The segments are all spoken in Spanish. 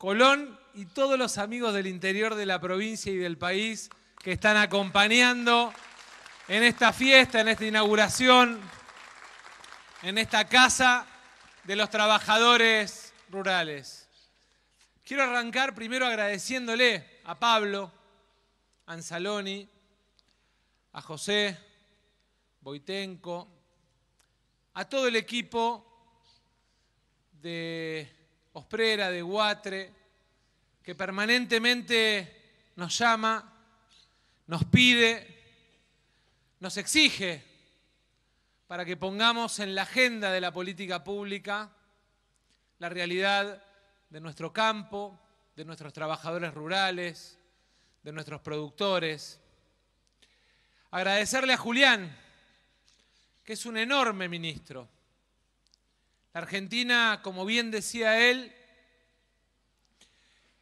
Colón y todos los amigos del interior de la provincia y del país que están acompañando en esta fiesta, en esta inauguración, en esta casa de los trabajadores rurales. Quiero arrancar primero agradeciéndole a Pablo, a Anzaloni, a José, Boitenco, a todo el equipo de Osprera, de Guatre, que permanentemente nos llama, nos pide, nos exige para que pongamos en la agenda de la política pública la realidad de nuestro campo, de nuestros trabajadores rurales, de nuestros productores. Agradecerle a Julián, que es un enorme ministro la Argentina, como bien decía él,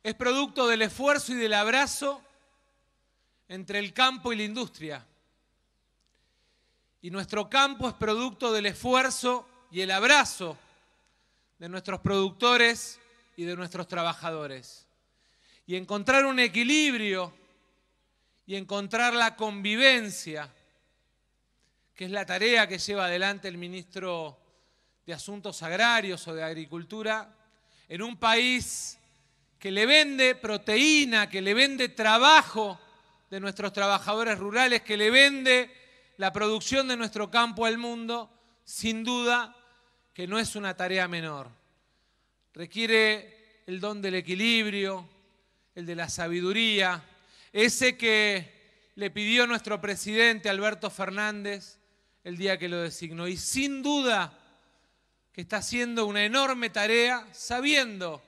es producto del esfuerzo y del abrazo entre el campo y la industria. Y nuestro campo es producto del esfuerzo y el abrazo de nuestros productores y de nuestros trabajadores. Y encontrar un equilibrio y encontrar la convivencia, que es la tarea que lleva adelante el ministro de asuntos agrarios o de agricultura, en un país que le vende proteína, que le vende trabajo de nuestros trabajadores rurales, que le vende la producción de nuestro campo al mundo, sin duda que no es una tarea menor. Requiere el don del equilibrio, el de la sabiduría, ese que le pidió nuestro presidente Alberto Fernández el día que lo designó. Y sin duda está haciendo una enorme tarea sabiendo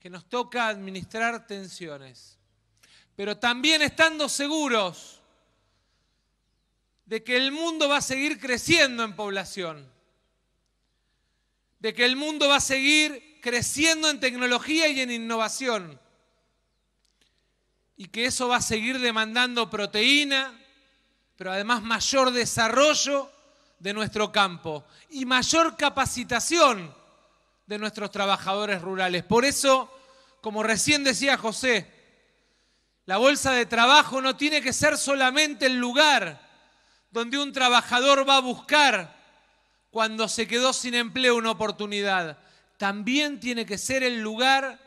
que nos toca administrar tensiones, pero también estando seguros de que el mundo va a seguir creciendo en población, de que el mundo va a seguir creciendo en tecnología y en innovación, y que eso va a seguir demandando proteína, pero además mayor desarrollo de nuestro campo y mayor capacitación de nuestros trabajadores rurales. Por eso, como recién decía José, la bolsa de trabajo no tiene que ser solamente el lugar donde un trabajador va a buscar cuando se quedó sin empleo una oportunidad. También tiene que ser el lugar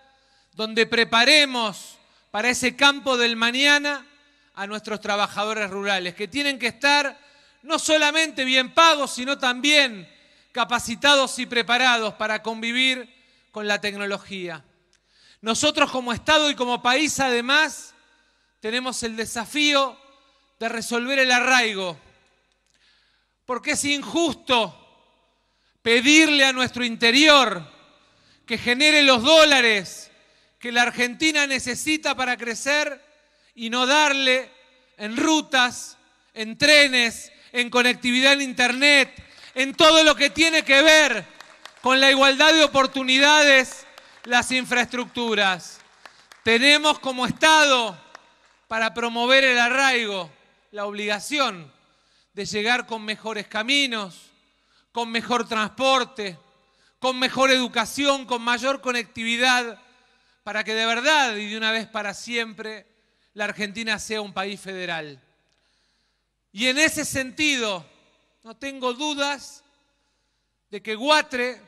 donde preparemos para ese campo del mañana a nuestros trabajadores rurales, que tienen que estar no solamente bien pagos, sino también capacitados y preparados para convivir con la tecnología. Nosotros como Estado y como país además tenemos el desafío de resolver el arraigo, porque es injusto pedirle a nuestro interior que genere los dólares que la Argentina necesita para crecer y no darle en rutas, en trenes, en conectividad en Internet, en todo lo que tiene que ver con la igualdad de oportunidades, las infraestructuras. Tenemos como Estado, para promover el arraigo, la obligación de llegar con mejores caminos, con mejor transporte, con mejor educación, con mayor conectividad, para que de verdad y de una vez para siempre la Argentina sea un país federal. Y en ese sentido, no tengo dudas de que Guatre,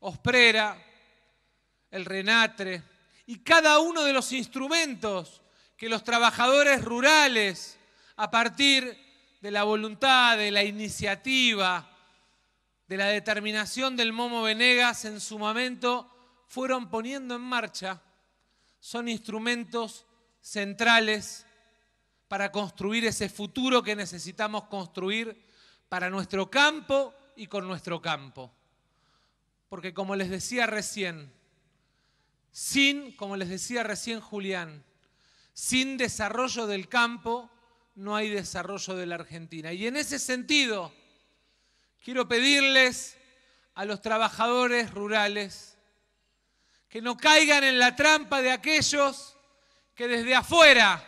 Osprera, el Renatre y cada uno de los instrumentos que los trabajadores rurales, a partir de la voluntad, de la iniciativa, de la determinación del Momo Venegas en su momento, fueron poniendo en marcha, son instrumentos centrales para construir ese futuro que necesitamos construir para nuestro campo y con nuestro campo. Porque como les decía recién, sin, como les decía recién Julián, sin desarrollo del campo no hay desarrollo de la Argentina. Y en ese sentido, quiero pedirles a los trabajadores rurales que no caigan en la trampa de aquellos que desde afuera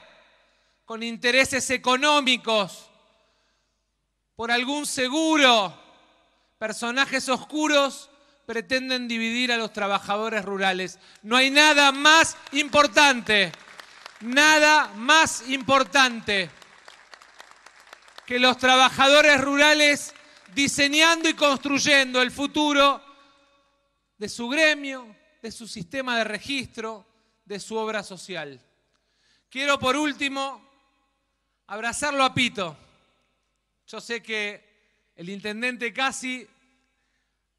con intereses económicos, por algún seguro. Personajes oscuros pretenden dividir a los trabajadores rurales. No hay nada más importante, nada más importante que los trabajadores rurales diseñando y construyendo el futuro de su gremio, de su sistema de registro, de su obra social. Quiero por último abrazarlo a Pito. Yo sé que el intendente Casi,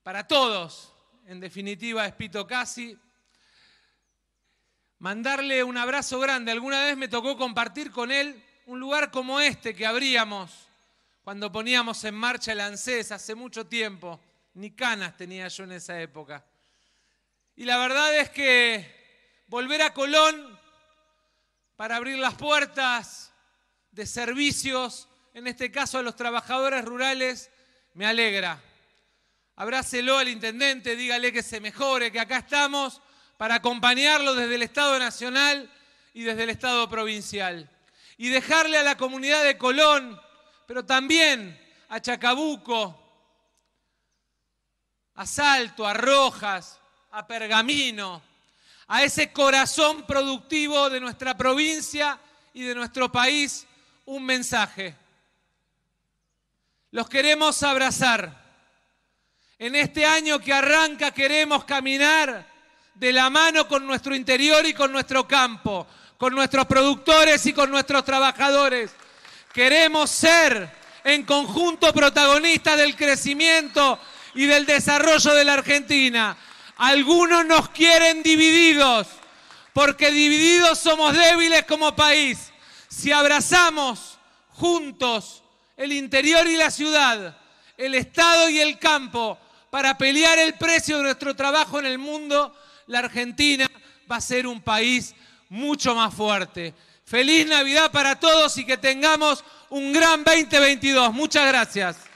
para todos, en definitiva es Pito Casi, mandarle un abrazo grande. Alguna vez me tocó compartir con él un lugar como este que abríamos cuando poníamos en marcha el ANSES hace mucho tiempo. Ni canas tenía yo en esa época. Y la verdad es que volver a Colón para abrir las puertas de servicios, en este caso a los trabajadores rurales, me alegra. Abrácelo al intendente, dígale que se mejore, que acá estamos para acompañarlo desde el Estado Nacional y desde el Estado Provincial. Y dejarle a la comunidad de Colón, pero también a Chacabuco, a Salto, a Rojas, a Pergamino, a ese corazón productivo de nuestra provincia y de nuestro país un mensaje. Los queremos abrazar. En este año que arranca queremos caminar de la mano con nuestro interior y con nuestro campo, con nuestros productores y con nuestros trabajadores. Queremos ser en conjunto protagonistas del crecimiento y del desarrollo de la Argentina. Algunos nos quieren divididos, porque divididos somos débiles como país. Si abrazamos juntos el interior y la ciudad, el Estado y el campo, para pelear el precio de nuestro trabajo en el mundo, la Argentina va a ser un país mucho más fuerte. Feliz Navidad para todos y que tengamos un gran 2022. Muchas gracias.